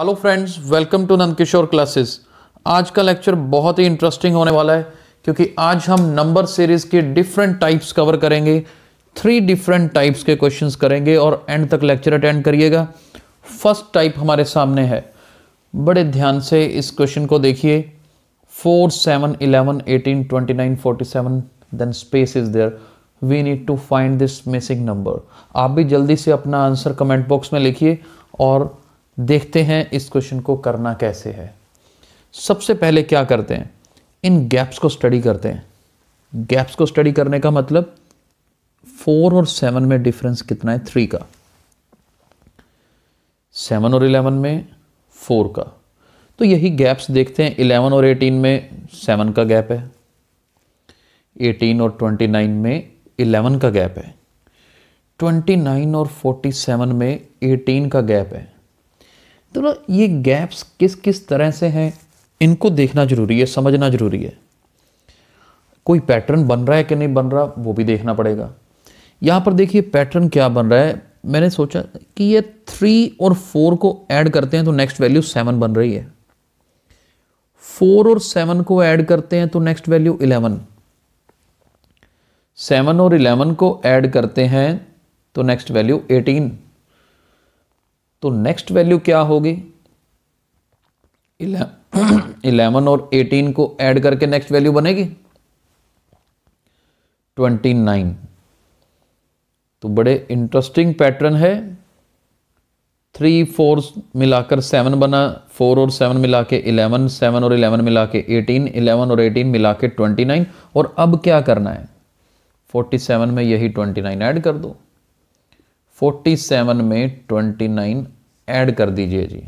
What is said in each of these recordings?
hello friends welcome to Nandkishore classes आज का lecture बहुत ही इंटरेस्टिंग होने वाला है क्योंकि आज हम नंबर सीरीज के डिफरेंट टाइप्स कवर करेंगे थ्री डिफरेंट टाइप्स के क्वेश्चंस करेंगे और एंड तक लेक्चर अटेंड करिएगा फर्स्ट टाइप हमारे सामने है बड़े ध्यान से इस क्वेश्चन को देखिए four seven eleven eighteen twenty nine forty seven then space is there we need to find this missing number आप भी जल्दी से अपना आंसर कमेंट बॉक्स में लिखिए और देखते हैं इस क्वेश्चन को करना कैसे है सबसे पहले क्या करते हैं इन गैप्स को स्टडी करते हैं गैप्स को स्टडी करने का मतलब फोर और सेवन में डिफरेंस कितना है थ्री का सेवन और इलेवन में फोर का तो यही गैप्स देखते हैं इलेवन और एटीन में सेवन का गैप है एटीन और ट्वेंटी नाइन में इलेवन का गैप है ट्वेंटी नाइन और फोर्टी सेवन में एटीन का गैप है तो ना ये गैप्स किस किस तरह से हैं इनको देखना ज़रूरी है समझना ज़रूरी है कोई पैटर्न बन रहा है कि नहीं बन रहा वो भी देखना पड़ेगा यहाँ पर देखिए पैटर्न क्या बन रहा है मैंने सोचा कि ये थ्री और फोर को ऐड करते हैं तो नेक्स्ट वैल्यू सेवन बन रही है फोर और सेवन को ऐड करते हैं तो नेक्स्ट वैल्यू इलेवन सेवन और इलेवन को ऐड करते हैं तो नेक्स्ट वैल्यू एटीन तो नेक्स्ट वैल्यू क्या होगी इलेवन और एटीन को ऐड करके नेक्स्ट वैल्यू बनेगी ट्वेंटी नाइन तो बड़े इंटरेस्टिंग पैटर्न है थ्री फोर मिलाकर सेवन बना फोर और सेवन मिला के इलेवन सेवन और इलेवन मिला के एटीन इलेवन और एटीन मिला के ट्वेंटी नाइन और अब क्या करना है फोर्टी सेवन में यही ट्वेंटी नाइन ऐड कर दो 47 में 29 ऐड कर दीजिए जी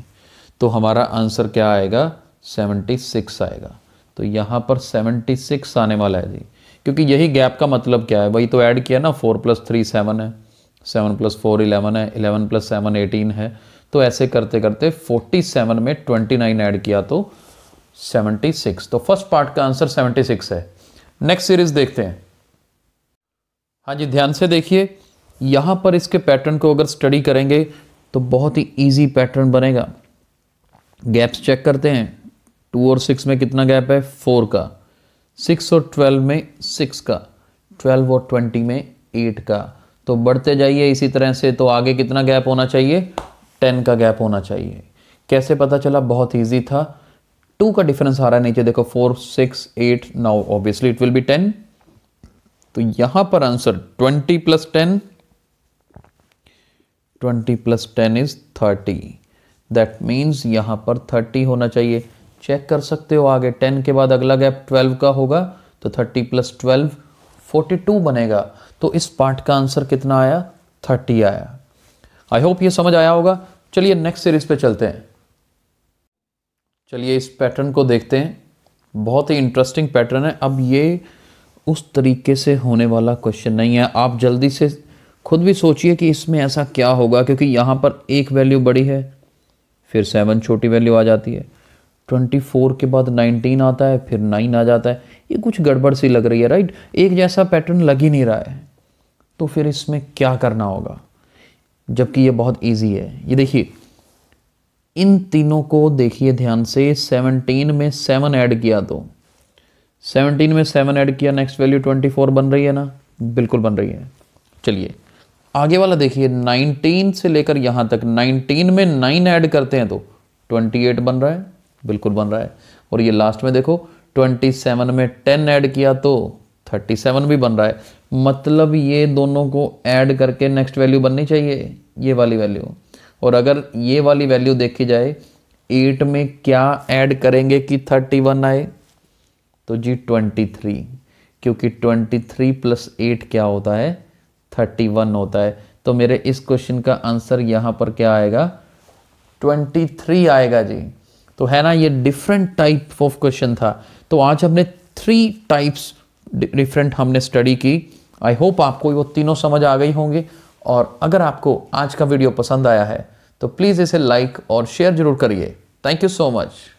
तो हमारा आंसर क्या आएगा 76 आएगा तो यहाँ पर 76 आने वाला है जी क्योंकि यही गैप का मतलब क्या है वही तो ऐड किया ना फोर प्लस थ्री सेवन है सेवन प्लस फोर इलेवन है इलेवन प्लस सेवन एटीन है तो ऐसे करते करते फोर्टी सेवन में ट्वेंटी नाइन ऐड किया तो सेवनटी सिक्स तो फर्स्ट पार्ट का आंसर सेवनटी सिक्स है नेक्स्ट सीरीज देखते हैं हाँ जी ध्यान से देखिए यहाँ पर इसके पैटर्न को अगर स्टडी करेंगे तो बहुत ही ईजी पैटर्न बनेगा गैप्स चेक करते हैं टू और सिक्स में कितना गैप है फोर का सिक्स और ट्वेल्व में सिक्स का ट्वेल्व और ट्वेंटी में एट का तो बढ़ते जाइए इसी तरह से तो आगे कितना गैप होना चाहिए टेन का गैप होना चाहिए कैसे पता चला बहुत ईजी था टू का डिफरेंस आ रहा है नीचे देखो four six eight now obviously it will be ten तो यहां पर answer twenty plus ten twenty plus ten is thirty that means यहाँ पर थर्टी होना चाहिए चेक कर सकते हो आगे टेन के बाद अगला गैप ट्वेल्व का होगा तो thirty plus twelve forty two बनेगा तो इस पार्ट का आंसर कितना आया थर्टी आया आई होप ये समझ आया होगा चलिए नेक्स्ट सीरीज पे चलते हैं चलिए इस पैटर्न को देखते हैं बहुत ही इंटरेस्टिंग पैटर्न है अब ये उस तरीके से होने वाला क्वेश्चन नहीं है आप जल्दी से खुद भी सोचिए कि इसमें ऐसा क्या होगा क्योंकि यहाँ पर एक वैल्यू बड़ी है फिर सेवन छोटी वैल्यू आ जाती है ट्वेंटी फोर के बाद नाइनटीन आता है फिर नाइन आ जाता है ये कुछ गड़बड़ सी लग रही है राइट एक जैसा पैटर्न लग ही नहीं रहा है तो फिर इसमें क्या करना होगा जबकि ये बहुत ईजी है ये देखिए इन तीनों को देखिए ध्यान से सेवनटीन में सेवन ऐड किया तो सेवनटीन में सेवन ऐड किया नेक्स्ट वैल्यू ट्वेंटी फोर बन रही है ना बिल्कुल बन रही है चलिए आगे वाला देखिए 19 से लेकर यहां तक 19 में 9 ऐड करते हैं तो 28 बन रहा है बिल्कुल बन रहा है और ये लास्ट में देखो 27 में 10 ऐड किया तो 37 भी बन रहा है मतलब ये दोनों को ऐड करके नेक्स्ट वैल्यू बननी चाहिए ये वाली वैल्यू और अगर ये वाली वैल्यू देखी जाए एट में क्या ऐड करेंगे कि थर्टी वन आए तो जी ट्वेंटी थ्री क्योंकि ट्वेंटी थ्री प्लस एट क्या होता है थर्टी वन होता है तो मेरे इस क्वेश्चन का आंसर यहाँ पर क्या आएगा ट्वेंटी थ्री आएगा जी तो है ना ये डिफरेंट टाइप ऑफ क्वेश्चन था तो आज हमने थ्री टाइप्स डिफरेंट हमने स्टडी की आई होप आपको वो तीनों समझ आ गई होंगी और अगर आपको आज का वीडियो पसंद आया है तो प्लीज़ इसे लाइक और शेयर जरूर करिए थैंक यू सो मच